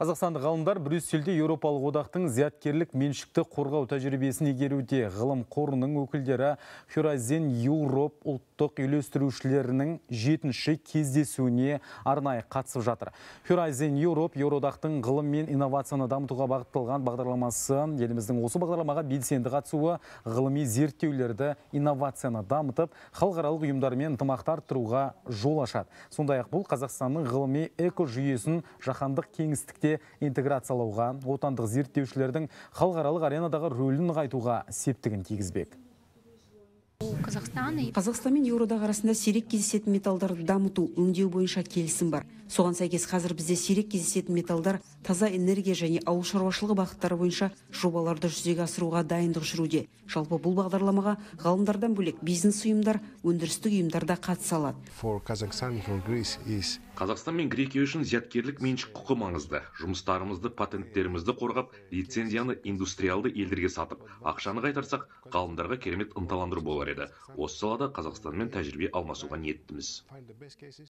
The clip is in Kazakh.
Қазақстандық ғалымдар Брюссельде Еуропалық одақтың зияткерлік меншікті қорғау тәжірибесін игеруде ғылым қорының өкілдері Хюразен Еуроп ұлттық үйлестірушілерінің жетінші кездесуіне арнайы қатысып жатыр. Хюразен Europe Еуродақтың ғылым мен инновацияны дамытуға бағытталған бағдарламасы еліміздің осы бағдарламаға белсенді қатысуы ғылыми зерттеулерді инновацияны дамытып, халықаралық ұйымдармен ынтымақты арттыруға жол ашады. Сондай-ақ бұл Қазақстанның ғылыми экожүйесін жаһандық кеңістікте интеграциялауға отандық зерттеушілердің халықаралық аренадағы рөлін нығайтуға септігін тигізбек казахстана қазақстан мен еуроодақ арасында сирек кездесетін металдарды дамыту өңдеу бойынша келісім бар соған сәйкес қазір бізде сирек кездесетін металдар таза энергия және ауыл шаруашылығы бағыттары бойынша жобаларды жүзеге асыруға дайындық жүруде жалпы бұл бағдарламаға ғалымдардан бөлек бизнес ұйымдар өндірістік ұйымдар да қатыса алады қазақстан мен грекия үшін зияткерлік меншік құқы маңызды жұмыстарымызды патенттерімізді қорғап лицензияны индустриалды елдерге сатып ақшаны қайтарсақ ғалымдарға керемет ынталандыру болар еді осы салада қазақстанмен тәжірибе алмасуға ниеттіміз